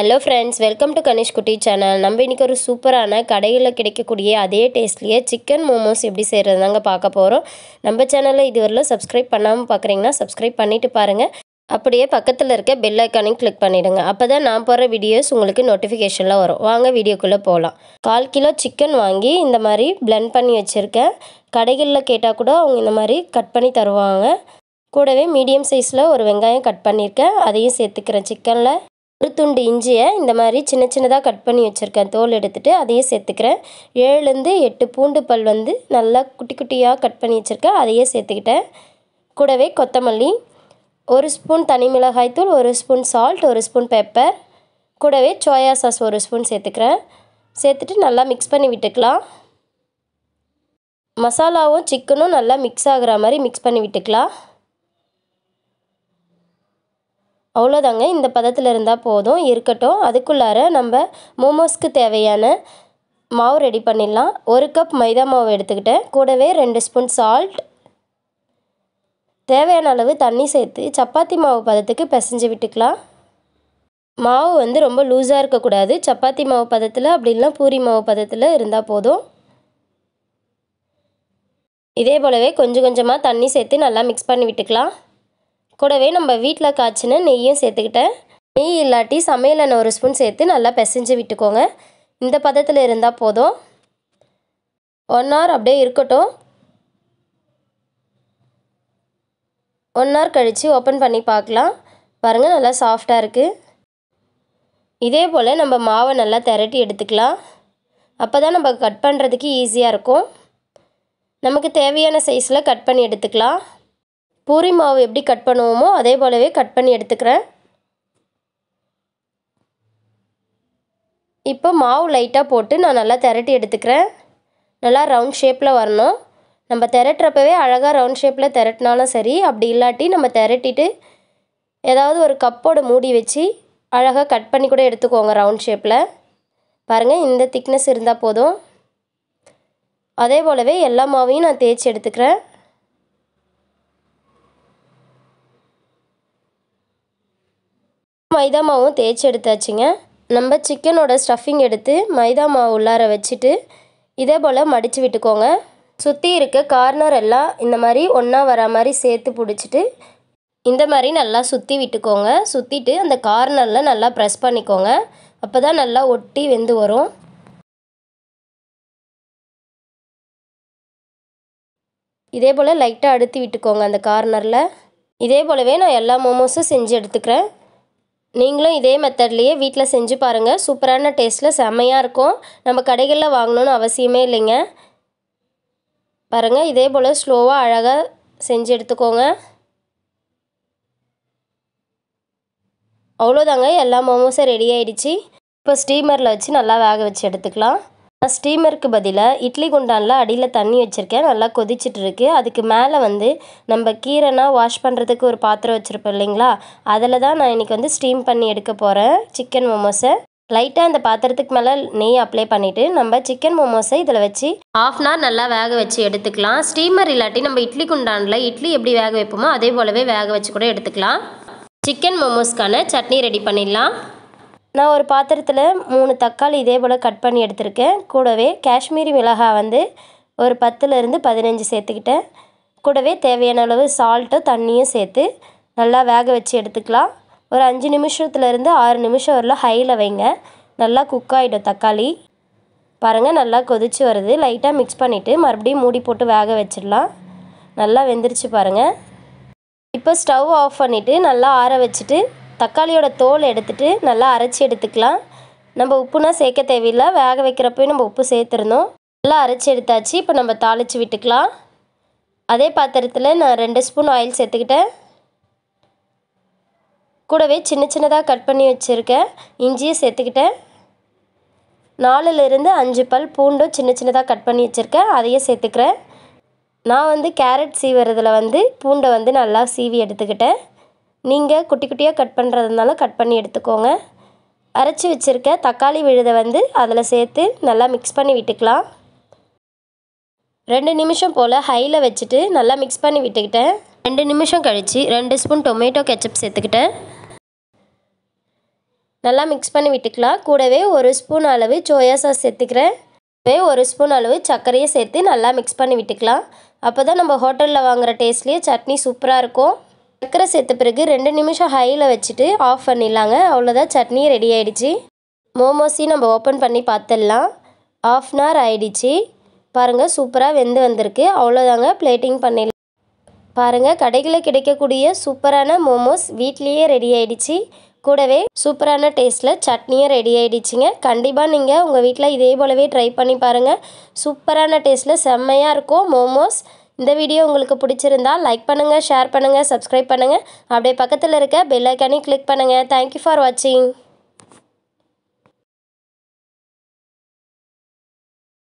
hello friends welcome to Ganesh Kutty channel நம்ம இன்றைக்கி ஒரு சூப்பரான கடையில் கிடைக்கக்கூடிய அதே டேஸ்ட்லேயே சிக்கன் மோமோஸ் எப்படி செய்கிறது தாங்க பார்க்க போகிறோம் நம்ம சேனலை இதுவரையிலும் சப்ஸ்கிரைப் பண்ணாமல் பார்க்குறீங்கன்னா சப்ஸ்கிரைப் பண்ணிவிட்டு பாருங்கள் அப்படியே பக்கத்தில் இருக்க பெல் ஐக்கானையும் கிளிக் பண்ணிவிடுங்க அப்போ தான் நான் போகிற வீடியோஸ் உங்களுக்கு நோட்டிஃபிகேஷனில் வரும் வாங்க வீடியோக்குள்ளே போகலாம் கால் கிலோ சிக்கன் வாங்கி இந்த மாதிரி பிளெண்ட் பண்ணி வச்சுருக்கேன் கடைகளில் கேட்டால் கூட அவங்க இந்த மாதிரி கட் பண்ணி தருவாங்க கூடவே மீடியம் சைஸில் ஒரு வெங்காயம் கட் பண்ணியிருக்கேன் அதையும் சேர்த்துக்கிறேன் சிக்கனில் ஒரு துண்டு இஞ்சியை இந்த மாதிரி சின்ன சின்னதாக கட் பண்ணி வச்சுருக்கேன் தோல் எடுத்துகிட்டு அதையே சேர்த்துக்கிறேன் ஏழுலேருந்து எட்டு பூண்டு பல் வந்து நல்லா குட்டி குட்டியாக கட் பண்ணி வச்சுருக்கேன் அதையே சேர்த்துக்கிட்டேன் கூடவே கொத்தமல்லி ஒரு ஸ்பூன் தனி மிளகாய் தூள் ஒரு ஸ்பூன் சால்ட் ஒரு ஸ்பூன் பெப்பர் கூடவே சோயா சாஸ் ஒரு ஸ்பூன் சேர்த்துக்கிறேன் சேர்த்துட்டு நல்லா மிக்ஸ் பண்ணி விட்டுக்கலாம் மசாலாவும் சிக்கனும் நல்லா மிக்ஸ் ஆகிற மாதிரி மிக்ஸ் பண்ணி விட்டுக்கலாம் அவ்வளோதாங்க இந்த பதத்தில் இருந்தால் போதும் இருக்கட்டும் அதுக்குள்ளார நம்ம மோமோஸ்க்கு தேவையான மாவு ரெடி பண்ணிடலாம் ஒரு கப் மைதா மாவு எடுத்துக்கிட்டேன் கூடவே ரெண்டு ஸ்பூன் சால்ட் தேவையான அளவு தண்ணி சேர்த்து சப்பாத்தி மாவு பதத்துக்கு பிசைஞ்சு விட்டுக்கலாம் மாவு வந்து ரொம்ப லூஸாக இருக்கக்கூடாது சப்பாத்தி மாவு பதத்தில் அப்படிலாம் பூரி மாவு பதத்தில் இருந்தால் போதும் இதே போலவே கொஞ்சம் கொஞ்சமாக தண்ணி சேர்த்து நல்லா மிக்ஸ் பண்ணி விட்டுக்கலாம் கூடவே நம்ம வீட்டில் காய்ச்சின நெய்யும் சேர்த்துக்கிட்டேன் நெய் இல்லாட்டி சமையல் எண்ணெய் ஒரு ஸ்பூன் சேர்த்து நல்லா பிசைஞ்சு விட்டுக்கோங்க இந்த பதத்தில் இருந்தால் போதும் ஒன் ஹவர் அப்படியே இருக்கட்டும் ஒன் ஹவர் கழித்து ஓப்பன் பண்ணி பார்க்கலாம் பாருங்கள் நல்லா சாஃப்டாக இருக்குது இதே போல் நம்ம மாவை நல்லா திரட்டி எடுத்துக்கலாம் அப்போ தான் நம்ம கட் பண்ணுறதுக்கு ஈஸியாக இருக்கும் நமக்கு தேவையான சைஸில் கட் பண்ணி எடுத்துக்கலாம் பூரி மாவு எப்படி கட் பண்ணுவோமோ அதே போலவே கட் பண்ணி எடுத்துக்கிறேன் இப்போ மாவு லைட்டாக போட்டு நான் நல்லா திரட்டி எடுத்துக்கிறேன் நல்லா ரவுண்ட் ஷேப்பில் வரணும் நம்ம திரட்டுறப்பவே அழகாக ரவுண்ட் ஷேப்பில் திரட்டினாலும் சரி அப்படி இல்லாட்டி நம்ம திரட்டிட்டு ஏதாவது ஒரு கப்போட மூடி வச்சு அழகாக கட் பண்ணி கூட எடுத்துக்கோங்க ரவுண்ட் ஷேப்பில் பாருங்கள் இந்த திக்னஸ் இருந்தால் போதும் அதே போலவே எல்லா மாவையும் நான் தேய்ச்சி எடுத்துக்கிறேன் மைதா மாவும் தேய்ச்சி எடுத்தாச்சுங்க நம்ம சிக்கனோட ஸ்டஃபிங் எடுத்து மைதா மாவு உள்ளார வச்சுட்டு இதே போல் மடித்து விட்டுக்கோங்க சுற்றி இருக்க கார்னர் எல்லாம் இந்த மாதிரி ஒன்றா வர மாதிரி சேர்த்து பிடிச்சிட்டு இந்த மாதிரி நல்லா சுற்றி விட்டுக்கோங்க சுற்றிட்டு அந்த கார்னரில் நல்லா ப்ரெஸ் பண்ணிக்கோங்க அப்போ தான் நல்லா ஒட்டி வெந்து வரும் இதே போல் லைட்டாக அடுத்து விட்டுக்கோங்க அந்த கார்னரில் இதே போலவே நான் எல்லா மோமோஸும் செஞ்சு எடுத்துக்கிறேன் நீங்களும் இதே மெத்தட்லேயே வீட்டில் செஞ்சு பாருங்கள் சூப்பரான டேஸ்ட்டில் செம்மையாக இருக்கும் நம்ம கடைகளில் வாங்கணுன்னு அவசியமே இல்லைங்க பாருங்கள் இதே போல் ஸ்லோவாக அழகாக செஞ்சு எடுத்துக்கோங்க அவ்வளோதாங்க எல்லா மோமோஸும் ரெடி ஆகிடுச்சி இப்போ ஸ்டீமரில் வச்சு நல்லா வேக வச்சு எடுத்துக்கலாம் நான் ஸ்டீமருக்கு பதிலாக இட்லி குண்டானில் அடியில் தண்ணி வச்சுருக்கேன் நல்லா கொதிச்சிட்டிருக்கு அதுக்கு மேலே வந்து நம்ம கீரைனா வாஷ் பண்ணுறதுக்கு ஒரு பாத்திரம் வச்சுருப்போம் இல்லைங்களா அதில் தான் நான் இன்றைக்கி வந்து ஸ்டீம் பண்ணி எடுக்க போகிறேன் சிக்கன் மோமோஸை லைட்டாக இந்த பாத்திரத்துக்கு மேலே நெய் அப்ளை பண்ணிவிட்டு நம்ம சிக்கன் மோமோஸை இதில் வச்சு ஆஃப் அன் ஹவர் நல்லா வேக வச்சு எடுத்துக்கலாம் ஸ்டீமர் இல்லாட்டி நம்ம இட்லி குண்டானில் இட்லி எப்படி வேக வைப்போமோ அதே போலவே வேக வச்சு கூட எடுத்துக்கலாம் சிக்கன் மோமோஸ்க்கான சட்னி ரெடி பண்ணிடலாம் நான் ஒரு பாத்திரத்தில் மூணு தக்காளி இதே போல் கட் பண்ணி எடுத்திருக்கேன் கூடவே காஷ்மீரி மிளகாய் வந்து ஒரு பத்துலேருந்து பதினஞ்சு சேர்த்துக்கிட்டேன் கூடவே தேவையான அளவு சால்ட்டும் தண்ணியும் சேர்த்து நல்லா வேக வச்சு எடுத்துக்கலாம் ஒரு அஞ்சு நிமிஷத்துலேருந்து ஆறு நிமிஷம் வரல ஹையில் வைங்க நல்லா குக் ஆகிடும் தக்காளி பாருங்கள் நல்லா கொதித்து வருது லைட்டாக மிக்ஸ் பண்ணிவிட்டு மறுபடியும் மூடி போட்டு வேக வச்சிடலாம் நல்லா வெந்துருச்சு பாருங்கள் இப்போ ஸ்டவ் ஆஃப் பண்ணிவிட்டு நல்லா ஆற வச்சுட்டு தக்காளியோட தோல் எடுத்துகிட்டு நல்லா அரைச்சி எடுத்துக்கலாம் நம்ம உப்புனா சேர்க்க தேவையில்லை வேக வைக்கிறப்பயும் நம்ம உப்பு சேர்த்துருந்தோம் நல்லா அரைச்சி எடுத்தாச்சு இப்போ நம்ம தாளித்து விட்டுக்கலாம் அதே பாத்திரத்தில் நான் ரெண்டு ஸ்பூன் ஆயில் சேர்த்துக்கிட்டேன் கூடவே சின்ன சின்னதாக கட் பண்ணி வச்சுருக்கேன் இஞ்சியும் சேர்த்துக்கிட்டேன் நாலுலேருந்து அஞ்சு பல் பூண்டும் சின்ன சின்னதாக கட் பண்ணி வச்சுருக்கேன் அதையும் சேர்த்துக்கிறேன் நான் வந்து கேரட் சீவுறதில் வந்து பூண்டை வந்து நல்லா சீவி எடுத்துக்கிட்டேன் நீங்கள் குட்டி குட்டியாக கட் பண்ணுறதுனால கட் பண்ணி எடுத்துக்கோங்க அரைச்சி வச்சுருக்க தக்காளி விழுதை வந்து அதில் சேர்த்து நல்லா மிக்ஸ் பண்ணி விட்டுக்கலாம் ரெண்டு நிமிஷம் போல் ஹையில் வச்சுட்டு நல்லா மிக்ஸ் பண்ணி விட்டுக்கிட்டேன் ரெண்டு நிமிஷம் கழித்து ரெண்டு ஸ்பூன் டொமேட்டோ கெச்சப் சேர்த்துக்கிட்டேன் நல்லா மிக்ஸ் பண்ணி விட்டுக்கலாம் கூடவே ஒரு ஸ்பூன் அளவு சோயா சாஸ் சேர்த்துக்கிறேன் கூடவே ஒரு ஸ்பூன் அளவு சர்க்கரையை சேர்த்து நல்லா மிக்ஸ் பண்ணி விட்டுக்கலாம் அப்போ தான் நம்ம ஹோட்டலில் வாங்குகிற டேஸ்ட்லேயே சட்னி சூப்பராக இருக்கும் சர்க்கரை சேர்த்த பிறகு ரெண்டு நிமிஷம் ஹையில் வச்சுட்டு ஆஃப் பண்ணிடலாங்க அவ்வளோதான் சட்னி ரெடி ஆகிடுச்சி மோமோஸையும் நம்ம ஓப்பன் பண்ணி பார்த்துடலாம் ஆஃப் அன் ஹவர் ஆகிடுச்சி பாருங்கள் சூப்பராக வெந்து வந்திருக்கு அவ்வளோதாங்க பிளேட்டிங் பண்ணிடலாம் பாருங்கள் கடைகளில் கிடைக்கக்கூடிய சூப்பரான மோமோஸ் வீட்லேயே ரெடி ஆகிடுச்சி கூடவே சூப்பரான டேஸ்ட்டில் சட்னியும் ரெடி ஆகிடுச்சிங்க கண்டிப்பாக நீங்கள் உங்கள் வீட்டில் இதே போலவே ட்ரை பண்ணி பாருங்கள் சூப்பரான டேஸ்ட்டில் செம்மையாக இருக்கும் மோமோஸ் இந்த வீடியோ உங்களுக்கு பிடிச்சிருந்தா லைக் பண்ணுங்கள் ஷேர் பண்ணுங்கள் சப்ஸ்கிரைப் பண்ணுங்கள் அப்படியே பக்கத்தில் இருக்க பெல்லைக்கானே கிளிக் பண்ணுங்கள் தேங்க்யூ ஃபார் வாட்சிங்